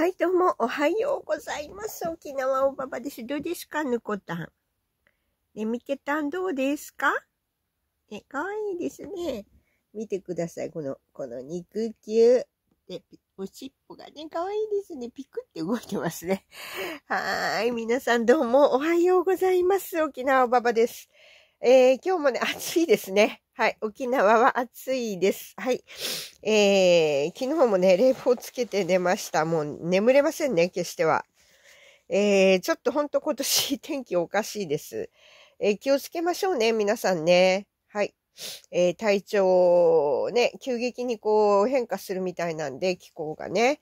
はい、どうも、おはようございます。沖縄おばばです。どうですか、ぬこたん。ね、みけたんどうですかね、かわいいですね。見てください、この、この肉球。で、おしっぽがね、かわいいですね。ピクって動いてますね。はーい、皆さんどうも、おはようございます。沖縄おばばです。えー、今日もね、暑いですね。はい。沖縄は暑いです。はい。えー、昨日もね、冷房つけて寝ました。もう眠れませんね、決しては。えー、ちょっとほんと今年天気おかしいです。えー、気をつけましょうね、皆さんね。はい。えー、体調ね、急激にこう変化するみたいなんで、気候がね。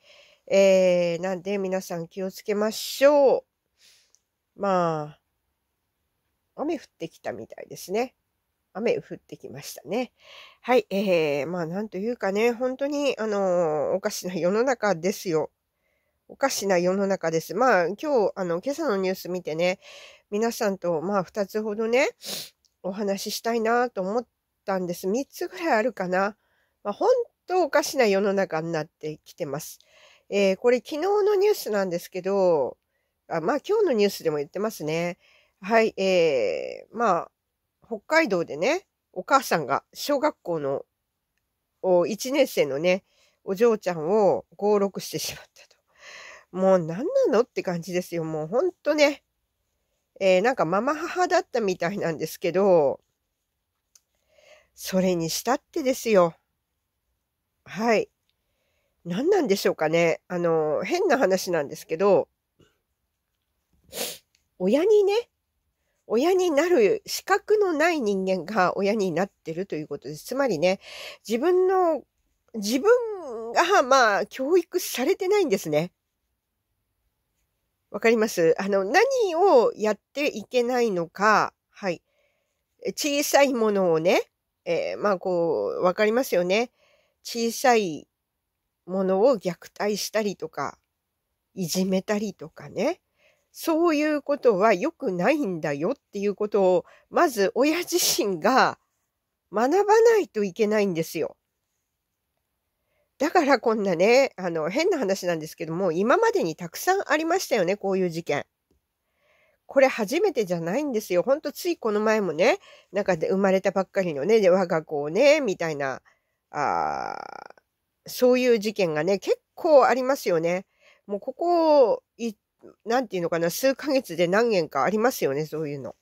えー、なんで皆さん気をつけましょう。まあ、雨降ってきたみたいですね。雨降ってきましたね。はい、えー、まあなんというかね、本当に、あのおかしな世の中ですよ。おかしな世の中です。まあ今日、あの、今朝のニュース見てね、皆さんと、まあ2つほどね、お話ししたいなと思ったんです。3つぐらいあるかな。まあ、本当おかしな世の中になってきてます。えー、これ昨日のニュースなんですけど、あまあ今日のニュースでも言ってますね。はい、えー、まあ、北海道でね、お母さんが小学校の1年生のね、お嬢ちゃんを強録してしまったと。もう何なのって感じですよ。もうほんとね。えー、なんかママ母だったみたいなんですけど、それにしたってですよ。はい。何なんでしょうかね。あの、変な話なんですけど、親にね、親になる資格のない人間が親になってるということです。つまりね、自分の、自分が、まあ、教育されてないんですね。わかりますあの、何をやっていけないのか、はい。小さいものをね、えー、まあ、こう、わかりますよね。小さいものを虐待したりとか、いじめたりとかね。そういうことは良くないんだよっていうことを、まず親自身が学ばないといけないんですよ。だからこんなね、あの、変な話なんですけども、今までにたくさんありましたよね、こういう事件。これ初めてじゃないんですよ。ほんとついこの前もね、なんかで生まれたばっかりのね、で我が子をね、みたいな、あそういう事件がね、結構ありますよね。もうここなんていうのかな、数ヶ月で何件かありますよね、そういうの。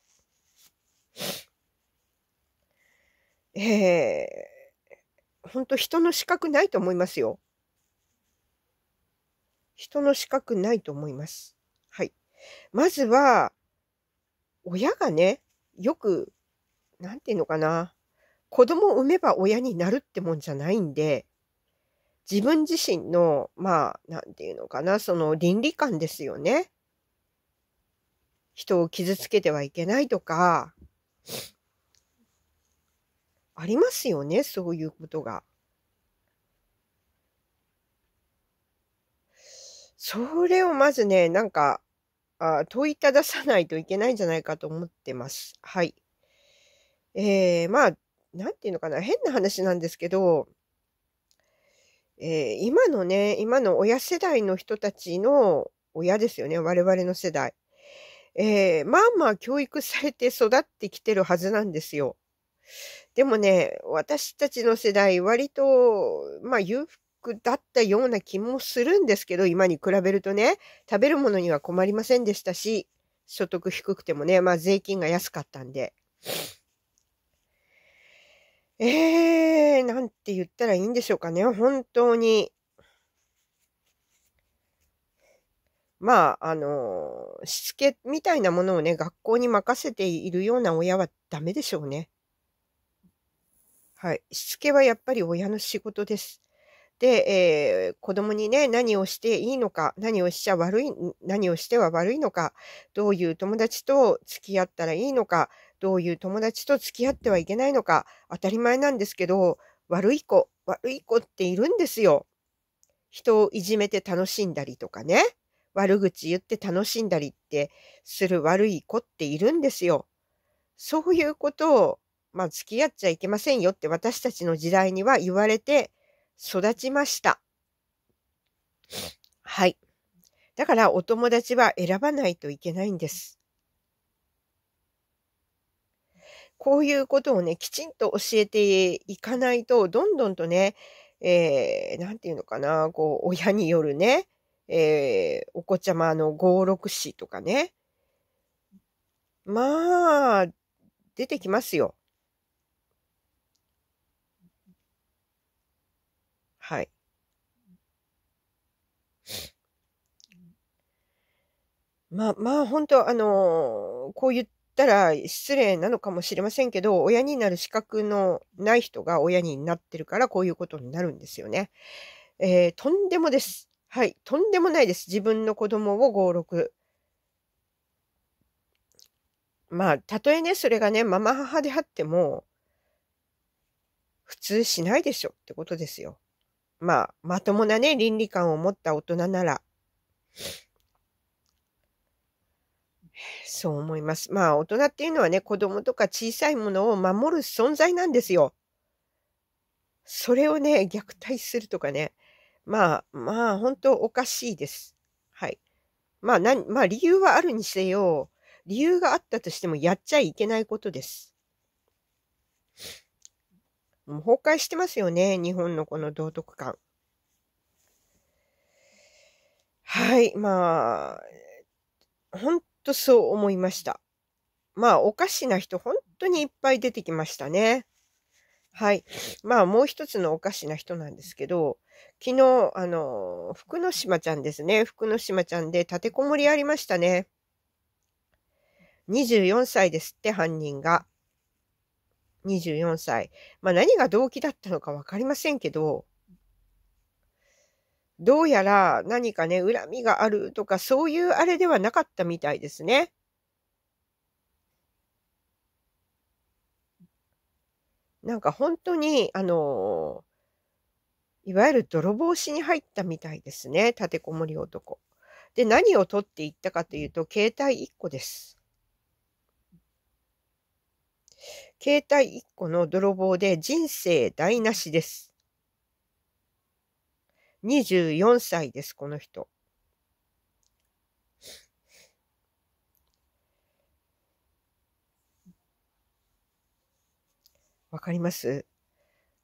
えー、ほんと人の資格ないと思いますよ。人の資格ないと思います。はい。まずは、親がね、よく、なんていうのかな、子供を産めば親になるってもんじゃないんで、自分自身の、まあ、なんていうのかな、その倫理観ですよね。人を傷つけてはいけないとか、ありますよね、そういうことが。それをまずね、なんか、あ問いたださないといけないんじゃないかと思ってます。はい。えー、まあ、なんていうのかな、変な話なんですけど、えー、今のね、今の親世代の人たちの親ですよね、我々の世代。えー、まあまあ教育されて育ってきてるはずなんですよ。でもね、私たちの世代、割と、まあ裕福だったような気もするんですけど、今に比べるとね、食べるものには困りませんでしたし、所得低くてもね、まあ税金が安かったんで。えー、なんて言ったらいいんでしょうかね、本当に。まあ、あの、しつけみたいなものをね、学校に任せているような親はダメでしょうね。はい。しつけはやっぱり親の仕事です。で、えー、子供にね、何をしていいのか、何をしちゃ悪い、何をしては悪いのか、どういう友達と付き合ったらいいのか、どういう友達と付き合ってはいけないのか、当たり前なんですけど、悪い子、悪い子っているんですよ。人をいじめて楽しんだりとかね、悪口言って楽しんだりってする悪い子っているんですよ。そういうことを、まあ、付き合っちゃいけませんよって私たちの時代には言われて育ちました。はい。だからお友達は選ばないといけないんです。こういうことをね、きちんと教えていかないと、どんどんとね、えー、なんていうのかな、こう、親によるね、えー、お子ちゃまの五六子とかね。まあ、出てきますよ。はい。まあ、まあ、本当あのー、こういっったら失礼なのかもしれませんけど、親になる資格のない人が親になってるからこういうことになるんですよね。えー、とんでもです。はい、とんでもないです。自分の子供を強録。まあ、たとえね、それがね、ママ母であっても、普通しないでしょってことですよ。まあ、まともなね、倫理観を持った大人なら。そう思います。まあ、大人っていうのはね、子供とか小さいものを守る存在なんですよ。それをね、虐待するとかね。まあ、まあ、本当おかしいです。はい。まあ、なまあ、理由はあるにせよ、理由があったとしてもやっちゃいけないことです。もう崩壊してますよね、日本のこの道徳観。はい、まあ、本とそう思いました。まあ、おかしな人、本当にいっぱい出てきましたね。はい。まあ、もう一つのおかしな人なんですけど、昨日、あの、福の島ちゃんですね。福の島ちゃんで立てこもりありましたね。24歳ですって、犯人が。24歳。まあ、何が動機だったのかわかりませんけど、どうやら何かね、恨みがあるとか、そういうあれではなかったみたいですね。なんか本当に、あのいわゆる泥棒しに入ったみたいですね。立てこもり男。で、何を取っていったかというと、携帯1個です。携帯1個の泥棒で人生台無しです。24歳です、この人。わかります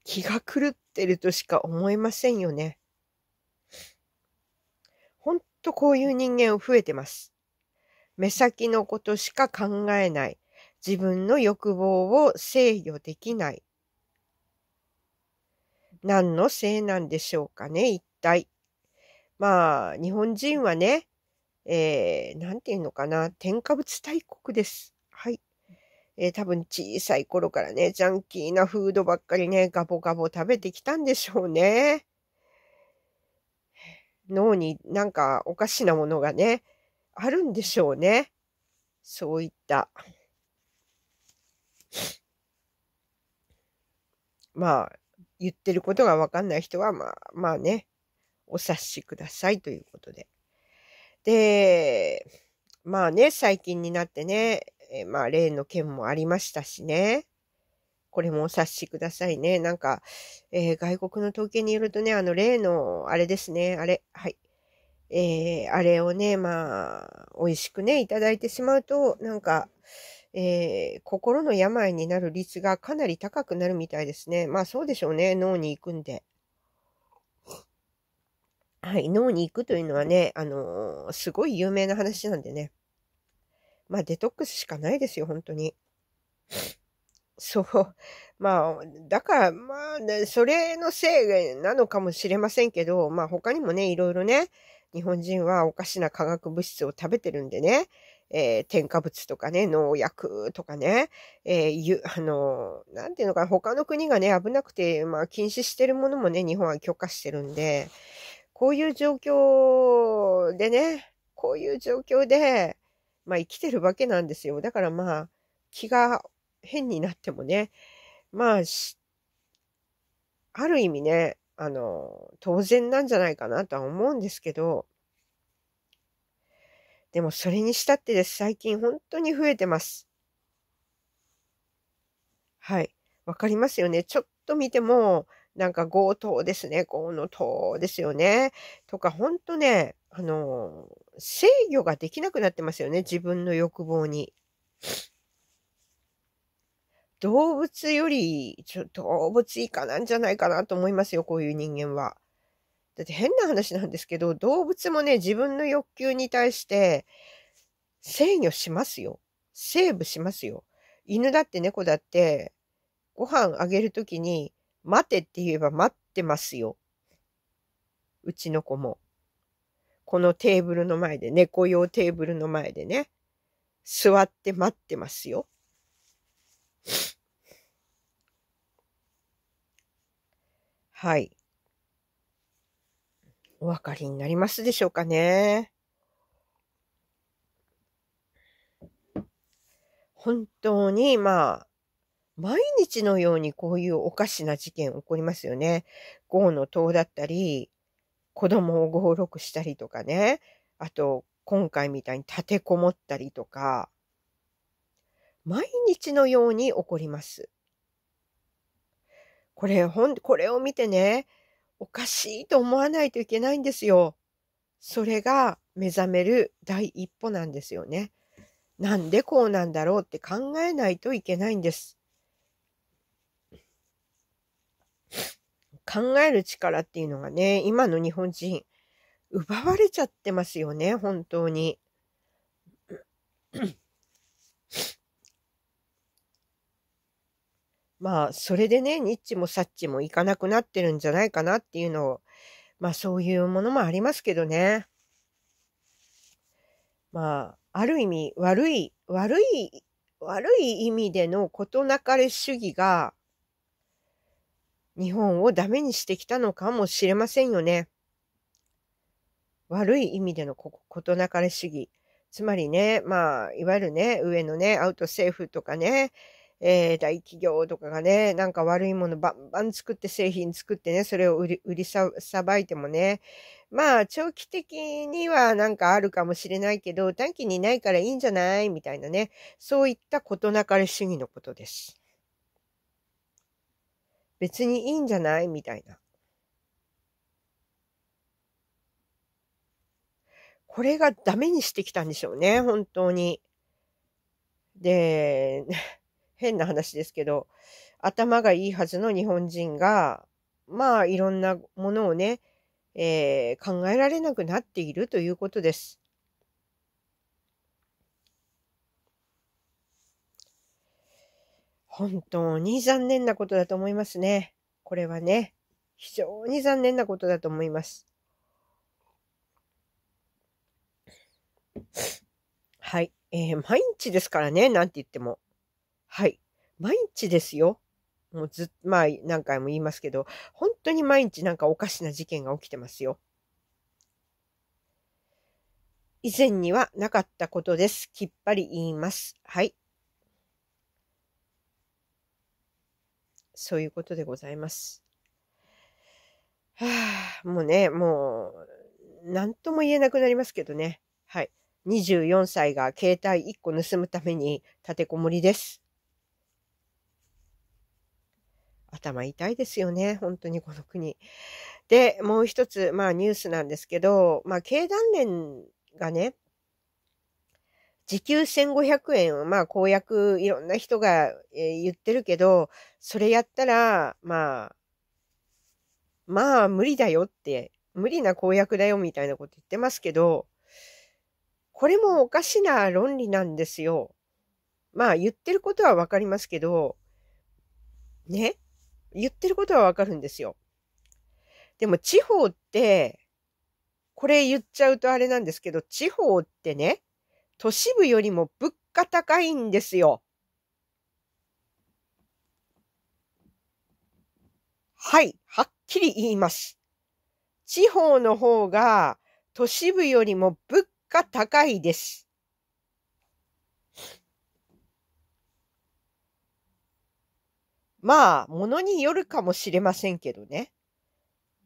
気が狂ってるとしか思えませんよね。ほんとこういう人間増えてます。目先のことしか考えない。自分の欲望を制御できない。何のせいなんでしょうかね、一態。まあ、日本人はね、えー、なんていうのかな、添加物大国です。はい。えー、多分小さい頃からね、ジャンキーなフードばっかりね、ガボガボ食べてきたんでしょうね。脳になんかおかしなものがね、あるんでしょうね。そういった。まあ、言ってることがわかんない人は、まあ、まあね、お察しくださいということで。で、まあね、最近になってね、えまあ例の件もありましたしね。これもお察しくださいね。なんか、えー、外国の統計によるとね、あの例の、あれですね、あれ、はい。えー、あれをね、まあ、美味しくね、いただいてしまうと、なんか、えー、心の病になる率がかなり高くなるみたいですね。まあそうでしょうね、脳に行くんで。はい、脳に行くというのはね、あのー、すごい有名な話なんでね。まあ、デトックスしかないですよ、本当に。そう。まあ、だから、まあ、ね、それのせいなのかもしれませんけど、まあ、他にもね、いろいろね、日本人はおかしな化学物質を食べてるんでね、えー、添加物とかね、農薬とかね、えー、ゆ、あの、なんていうのか他の国がね、危なくて、まあ、禁止してるものもね、日本は許可してるんで、こういう状況でね、こういう状況で、まあ生きてるわけなんですよ。だからまあ、気が変になってもね、まあ、ある意味ね、あの、当然なんじゃないかなとは思うんですけど、でもそれにしたってです。最近本当に増えてます。はい。わかりますよね。ちょっと見ても、なんか強盗ですね、強の盗ですよね。とか、ほんとね、あの、制御ができなくなってますよね、自分の欲望に。動物より、ちょ動物以下なんじゃないかなと思いますよ、こういう人間は。だって変な話なんですけど、動物もね、自分の欲求に対して制御しますよ。セーブしますよ。犬だって猫だって、ご飯あげるときに、待てって言えば待ってますよ。うちの子も。このテーブルの前で、猫用テーブルの前でね、座って待ってますよ。はい。お分かりになりますでしょうかね。本当に、まあ、毎日のようにこういうおかしな事件起こりますよね。豪の塔だったり、子供を強録したりとかね。あと、今回みたいに立てこもったりとか、毎日のように起こります。これ、ほん、これを見てね、おかしいと思わないといけないんですよ。それが目覚める第一歩なんですよね。なんでこうなんだろうって考えないといけないんです。考える力っていうのがね、今の日本人、奪われちゃってますよね、本当に。まあ、それでね、ニッチもサッチもいかなくなってるんじゃないかなっていうのを、まあそういうものもありますけどね。まあ、ある意味、悪い、悪い、悪い意味での事なかれ主義が、日本をダメにしてきたのかもしれませんよね。悪い意味での事なかれ主義。つまりね、まあ、いわゆるね、上のね、アウト政府とかね、えー、大企業とかがね、なんか悪いものバンバン作って製品作ってね、それを売り、売りさ、さばいてもね、まあ、長期的にはなんかあるかもしれないけど、短期にないからいいんじゃないみたいなね、そういったことなかれ主義のことです。別にいいんじゃないみたいな。これがダメにしてきたんでしょうね、本当に。で、変な話ですけど、頭がいいはずの日本人が、まあいろんなものをね、えー、考えられなくなっているということです。本当に残念なことだと思いますね。これはね、非常に残念なことだと思います。はい。えー、毎日ですからね、なんて言っても。はい。毎日ですよ。もうず、まあ、何回も言いますけど、本当に毎日なんかおかしな事件が起きてますよ。以前にはなかったことです。きっぱり言います。はい。そういうことでございます。はあ、もうね、もう、何とも言えなくなりますけどね。はい。24歳が携帯1個盗むために立てこもりです。頭痛いですよね。本当にこの国。で、もう一つ、まあニュースなんですけど、まあ経団連がね、時給1500円はまあ公約いろんな人が、え言ってるけど、それやったら、まあ、まあ無理だよって、無理な公約だよみたいなこと言ってますけど、これもおかしな論理なんですよ。まあ言ってることはわかりますけど、ね言ってることはわかるんですよ。でも地方って、これ言っちゃうとあれなんですけど、地方ってね、都市部よりも物価高いんですよ。はい、はっきり言います。地方の方が都市部よりも物価高いです。まあ、ものによるかもしれませんけどね。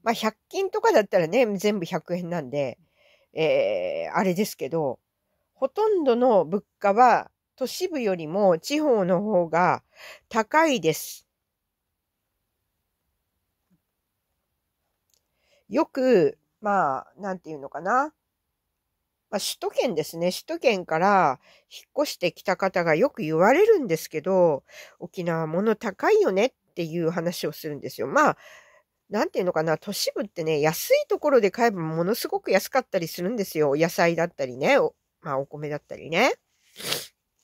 まあ、100均とかだったらね、全部100円なんで、えー、あれですけど、ほとんどの物価は都市部よりも地方の方が高いです。よく、まあ、なんていうのかな。まあ、首都圏ですね。首都圏から引っ越してきた方がよく言われるんですけど、沖縄物高いよねっていう話をするんですよ。まあ、なんていうのかな、都市部ってね、安いところで買えばものすごく安かったりするんですよ。野菜だったりね、まあお米だったりね、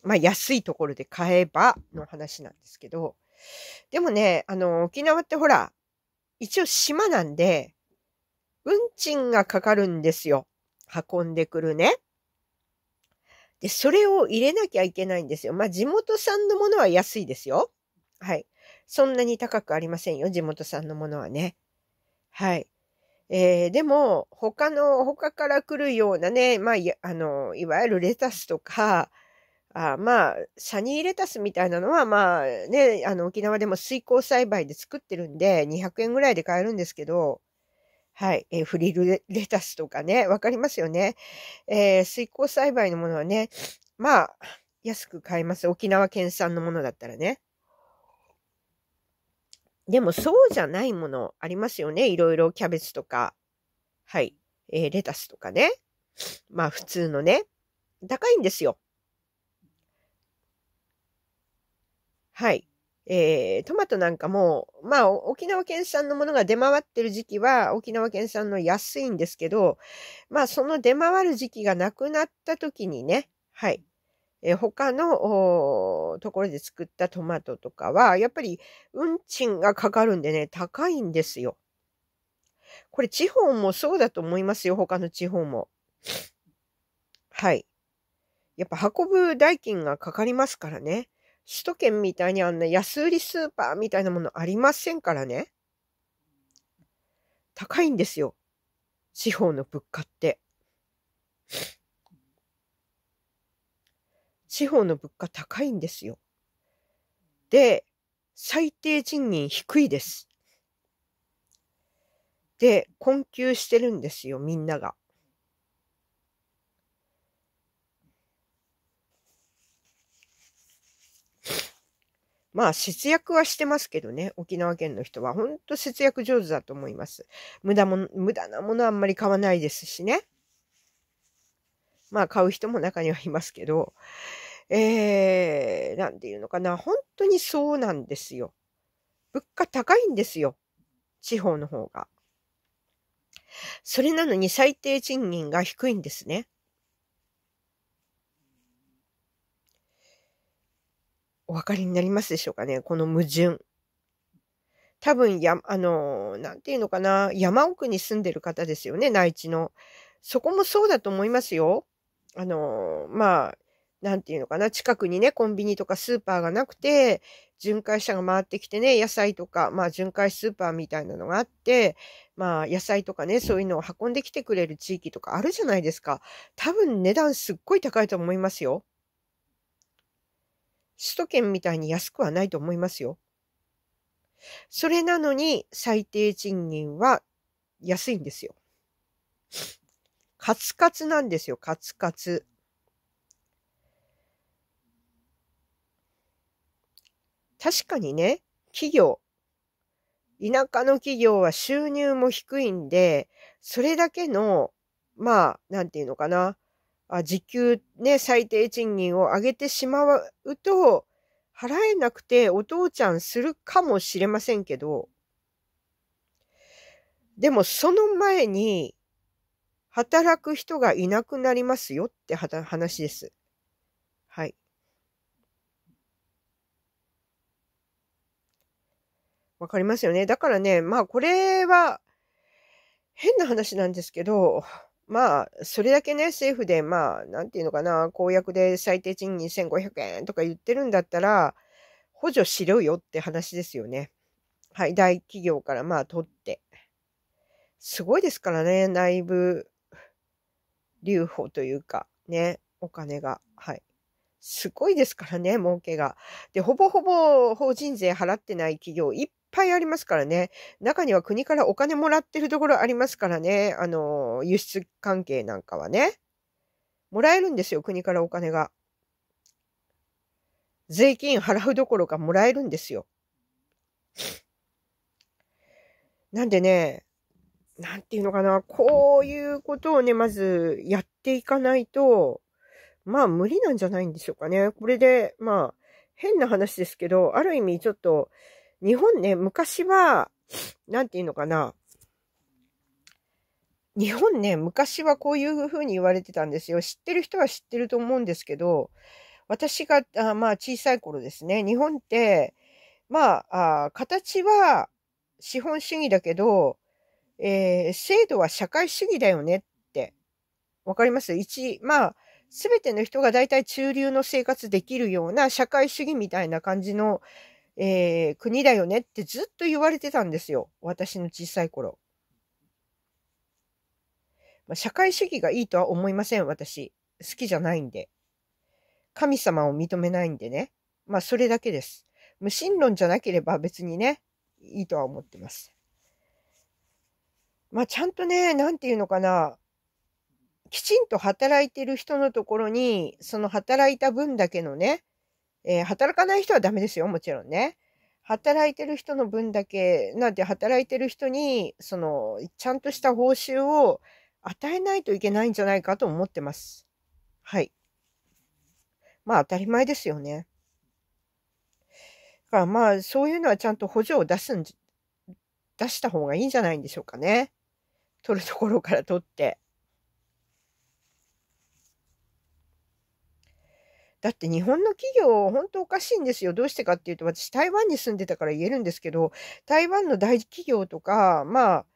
まあ安いところで買えばの話なんですけど、でもね、あの、沖縄ってほら、一応島なんで、運賃がかかるんですよ。運んでくるね。で、それを入れなきゃいけないんですよ。まあ、地元産のものは安いですよ。はい。そんなに高くありませんよ。地元産のものはね。はい。えー、でも、他の、他から来るようなね、まあ、あの、いわゆるレタスとか、あまあ、シャニーレタスみたいなのは、まあね、あの、沖縄でも水耕栽培で作ってるんで、200円ぐらいで買えるんですけど、はい、えー、フリルレタスとかね、わかりますよね。えー、水耕栽培のものはね、まあ、安く買えます。沖縄県産のものだったらね。でもそうじゃないものありますよね。いろいろキャベツとか、はい、えー、レタスとかね。まあ普通のね。高いんですよ。はい。えー、トマトなんかも、まあ、沖縄県産のものが出回ってる時期は、沖縄県産の安いんですけど、まあ、その出回る時期がなくなった時にね、はい。えー、他のところで作ったトマトとかは、やっぱり運賃がかかるんでね、高いんですよ。これ地方もそうだと思いますよ、他の地方も。はい。やっぱ運ぶ代金がかかりますからね。首都圏みたいにあんな安売りスーパーみたいなものありませんからね。高いんですよ。地方の物価って。地方の物価高いんですよ。で、最低賃金低いです。で、困窮してるんですよ、みんなが。まあ節約はしてますけどね、沖縄県の人は。ほんと節約上手だと思います。無駄も、無駄なものあんまり買わないですしね。まあ買う人も中にはいますけど、えー、なんていうのかな、本当にそうなんですよ。物価高いんですよ。地方の方が。それなのに最低賃金が低いんですね。お分かりになりますでしょうかね、この矛盾。多分や、あの、なんていうのかな、山奥に住んでる方ですよね、内地の。そこもそうだと思いますよ。あの、まあ、なんていうのかな、近くにね、コンビニとかスーパーがなくて、巡回車が回ってきてね、野菜とか、まあ巡回スーパーみたいなのがあって、まあ野菜とかね、そういうのを運んできてくれる地域とかあるじゃないですか。多分値段すっごい高いと思いますよ。首都圏みたいに安くはないと思いますよ。それなのに最低賃金は安いんですよ。カツカツなんですよ、カツカツ。確かにね、企業、田舎の企業は収入も低いんで、それだけの、まあ、なんていうのかな、あ時給ね、最低賃金を上げてしまうと、払えなくてお父ちゃんするかもしれませんけど、でもその前に、働く人がいなくなりますよって話です。はい。わかりますよね。だからね、まあこれは変な話なんですけど、まあ、それだけね、政府で、まあ、なんていうのかな、公約で最低賃金1500円とか言ってるんだったら、補助しろよって話ですよね。はい、大企業からまあ取って。すごいですからね、内部留保というか、ね、お金が。はい。すごいですからね、儲けが。で、ほぼほぼ法人税払ってない企業ぱいありますからね。中には国からお金もらってるところありますからね。あの、輸出関係なんかはね。もらえるんですよ、国からお金が。税金払うどころかもらえるんですよ。なんでね、なんていうのかな、こういうことをね、まずやっていかないと、まあ無理なんじゃないんでしょうかね。これで、まあ、変な話ですけど、ある意味ちょっと、日本ね、昔は、なんていうのかな。日本ね、昔はこういうふうに言われてたんですよ。知ってる人は知ってると思うんですけど、私が、あまあ小さい頃ですね、日本って、まあ、あ形は資本主義だけど、えー、制度は社会主義だよねって、わかります一、まあ、すべての人が大体中流の生活できるような社会主義みたいな感じのえー、国だよねってずっと言われてたんですよ。私の小さい頃。まあ、社会主義がいいとは思いません、私。好きじゃないんで。神様を認めないんでね。まあ、それだけです。無神論じゃなければ別にね、いいとは思ってます。まあ、ちゃんとね、なんていうのかな。きちんと働いてる人のところに、その働いた分だけのね、えー、働かない人はダメですよ、もちろんね。働いてる人の分だけ、なんて働いてる人に、その、ちゃんとした報酬を与えないといけないんじゃないかと思ってます。はい。まあ当たり前ですよね。だからまあそういうのはちゃんと補助を出すん、出した方がいいんじゃないんでしょうかね。取るところから取って。だって日本の企業、本当おかしいんですよ。どうしてかっていうと、私台湾に住んでたから言えるんですけど、台湾の大企業とか、まあ、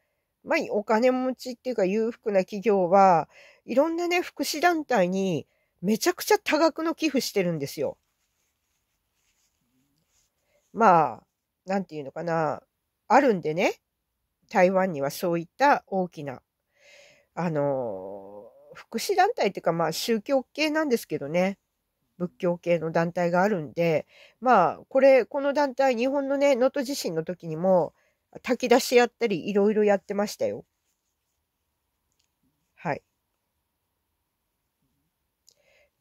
まあ、お金持ちっていうか裕福な企業は、いろんなね、福祉団体にめちゃくちゃ多額の寄付してるんですよ。まあ、なんていうのかな、あるんでね、台湾にはそういった大きな、あの、福祉団体っていうか、まあ宗教系なんですけどね、仏教系の団体があるんで、まあ、これ、この団体、日本のね、能登地震の時にも、炊き出しやったり、いろいろやってましたよ。はい。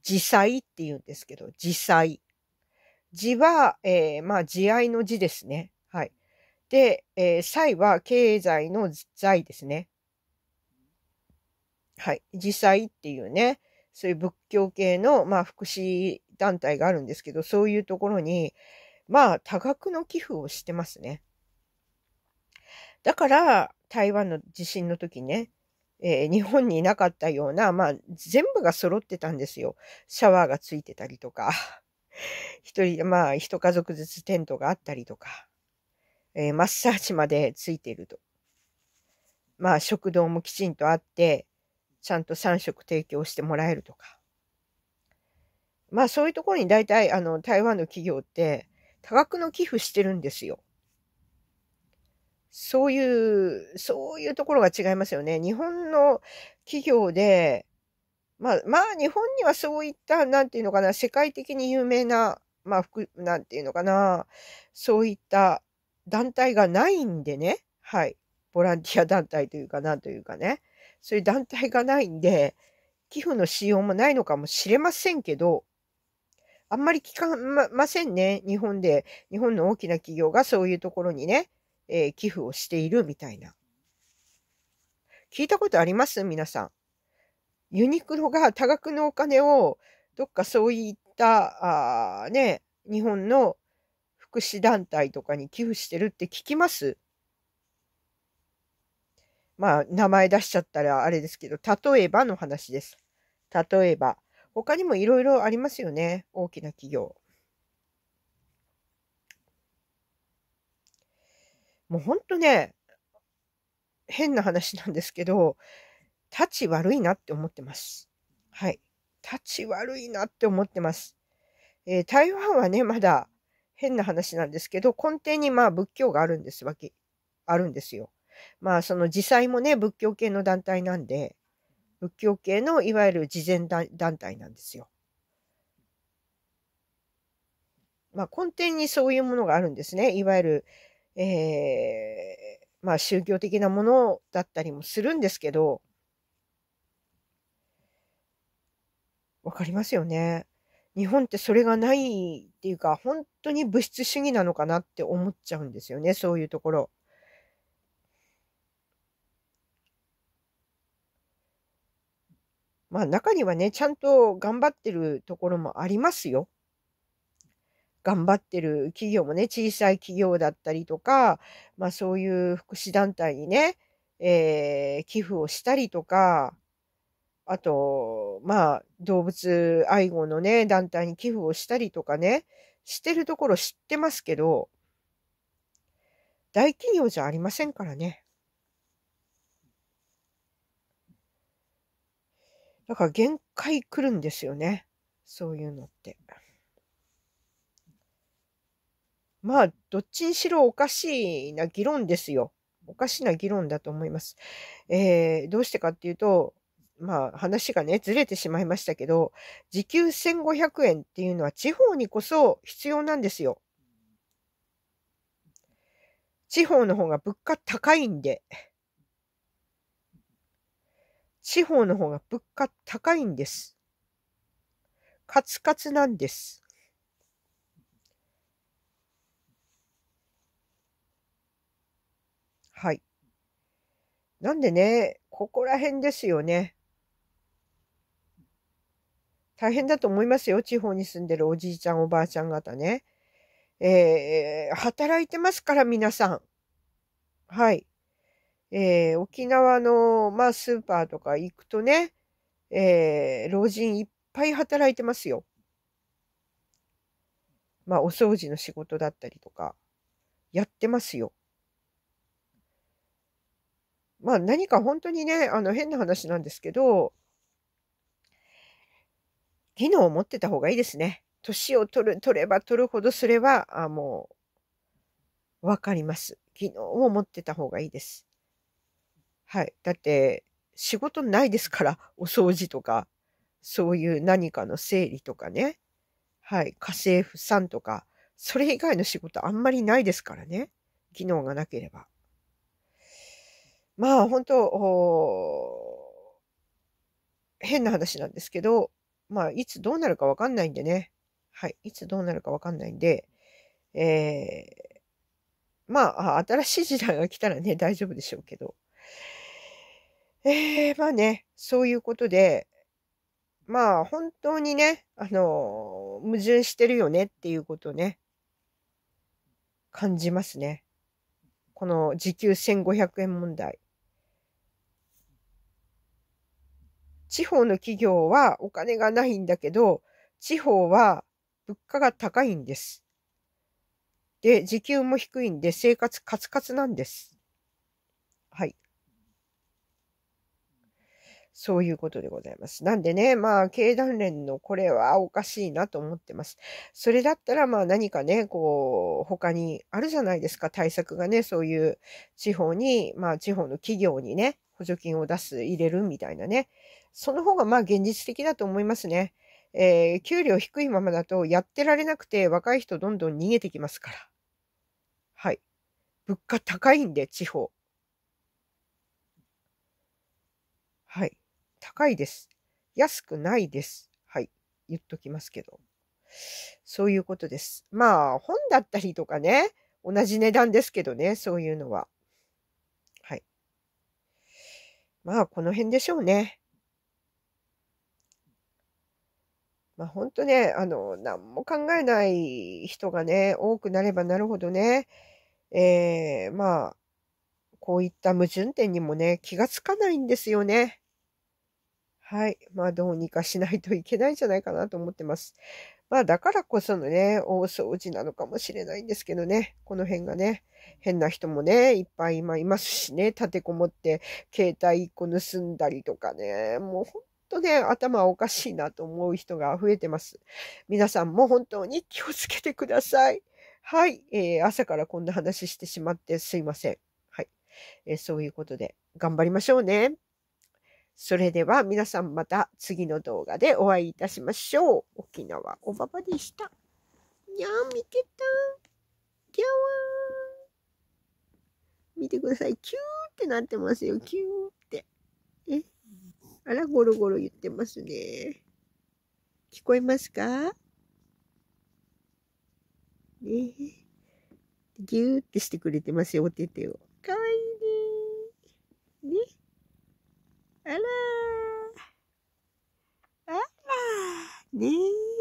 自災って言うんですけど、自災。自は、えー、まあ、自愛の自ですね。はい。で、えー、災は経済の財ですね。はい。自災っていうね。そういう仏教系の、まあ、福祉団体があるんですけど、そういうところに、まあ、多額の寄付をしてますね。だから、台湾の地震の時ね、えー、日本になかったような、まあ、全部が揃ってたんですよ。シャワーがついてたりとか、一人、まあ、一家族ずつテントがあったりとか、えー、マッサージまでついてると。まあ、食堂もきちんとあって、ちゃんと3食提供してもらえるとか。まあそういうところに大体あの台湾の企業って多額の寄付してるんですよ。そういう、そういうところが違いますよね。日本の企業で、まあ、まあ日本にはそういった、なんていうのかな、世界的に有名な、まあ、なんていうのかな、そういった団体がないんでね。はい。ボランティア団体というかなんというかね。そういう団体がないんで、寄付の仕様もないのかもしれませんけど、あんまり聞かませんね。日本で、日本の大きな企業がそういうところにね、えー、寄付をしているみたいな。聞いたことあります皆さん。ユニクロが多額のお金を、どっかそういった、あね、日本の福祉団体とかに寄付してるって聞きますまあ、名前出しちゃったらあれですけど、例えばの話です。例えば、他にもいろいろありますよね。大きな企業。もうほんとね、変な話なんですけど、立ち悪いなって思ってます。はい。立ち悪いなって思ってます。えー、台湾はね、まだ変な話なんですけど、根底にまあ仏教があるんですわけ、あるんですよ。まあその自祭もね、仏教系の団体なんで、仏教系のいわゆる慈善団体なんですよ。まあ根底にそういうものがあるんですね。いわゆる、えー、まあ宗教的なものだったりもするんですけど、わかりますよね。日本ってそれがないっていうか、本当に物質主義なのかなって思っちゃうんですよね、そういうところ。まあ中にはね、ちゃんと頑張ってるところもありますよ。頑張ってる企業もね、小さい企業だったりとか、まあそういう福祉団体にね、えー、寄付をしたりとか、あと、まあ動物愛護のね、団体に寄付をしたりとかね、してるところ知ってますけど、大企業じゃありませんからね。だから限界来るんですよね。そういうのって。まあ、どっちにしろおかしいな議論ですよ。おかしな議論だと思います。えー、どうしてかっていうと、まあ話がね、ずれてしまいましたけど、時給1500円っていうのは地方にこそ必要なんですよ。地方の方が物価高いんで。地方の方が物価高いんです。カツカツなんです。はい。なんでね、ここら辺ですよね。大変だと思いますよ。地方に住んでるおじいちゃん、おばあちゃん方ね。えー、働いてますから、皆さん。はい。えー、沖縄の、まあ、スーパーとか行くとね、えー、老人いっぱい働いてますよ。まあ、お掃除の仕事だったりとか、やってますよ。まあ、何か本当にね、あの、変な話なんですけど、技能を持ってた方がいいですね。年を取る、取れば取るほどすれば、あもう、わかります。技能を持ってた方がいいです。はい。だって、仕事ないですから、お掃除とか、そういう何かの整理とかね。はい。家政婦さんとか、それ以外の仕事あんまりないですからね。技能がなければ。まあ、本当変な話なんですけど、まあ、いつどうなるかわかんないんでね。はい。いつどうなるかわかんないんで、えー、まあ、新しい時代が来たらね、大丈夫でしょうけど。えー、まあね、そういうことで、まあ本当にね、あの、矛盾してるよねっていうことね、感じますね。この時給1500円問題。地方の企業はお金がないんだけど、地方は物価が高いんです。で、時給も低いんで生活カツカツなんです。そういうことでございます。なんでね、まあ、経団連のこれはおかしいなと思ってます。それだったら、まあ、何かね、こう、他にあるじゃないですか、対策がね、そういう地方に、まあ、地方の企業にね、補助金を出す、入れるみたいなね。その方が、まあ、現実的だと思いますね。えー、給料低いままだと、やってられなくて、若い人どんどん逃げてきますから。はい。物価高いんで、地方。はい。高いです。安くないです。はい。言っときますけど。そういうことです。まあ、本だったりとかね、同じ値段ですけどね、そういうのは。はい。まあ、この辺でしょうね。まあ、本当ね、あの、何も考えない人がね、多くなればなるほどね、えー、まあ、こういった矛盾点にもね、気がつかないんですよね。はい。まあ、どうにかしないといけないんじゃないかなと思ってます。まあ、だからこそのね、大掃除なのかもしれないんですけどね、この辺がね、変な人もね、いっぱい今いますしね、立てこもって、携帯1個盗んだりとかね、もう本当ね、頭おかしいなと思う人が増えてます。皆さんも本当に気をつけてください。はい。えー、朝からこんな話してしまってすいません。はい。えー、そういうことで、頑張りましょうね。それでは皆さんまた次の動画でお会いいたしましょう。沖縄おばばでした。にゃー見てたギャワー見てください。キューってなってますよ。キューって。えあら、ゴロゴロ言ってますね。聞こえますかねギューってしてくれてますよ、お手手を。かわいいね。ね。来了，来了，你。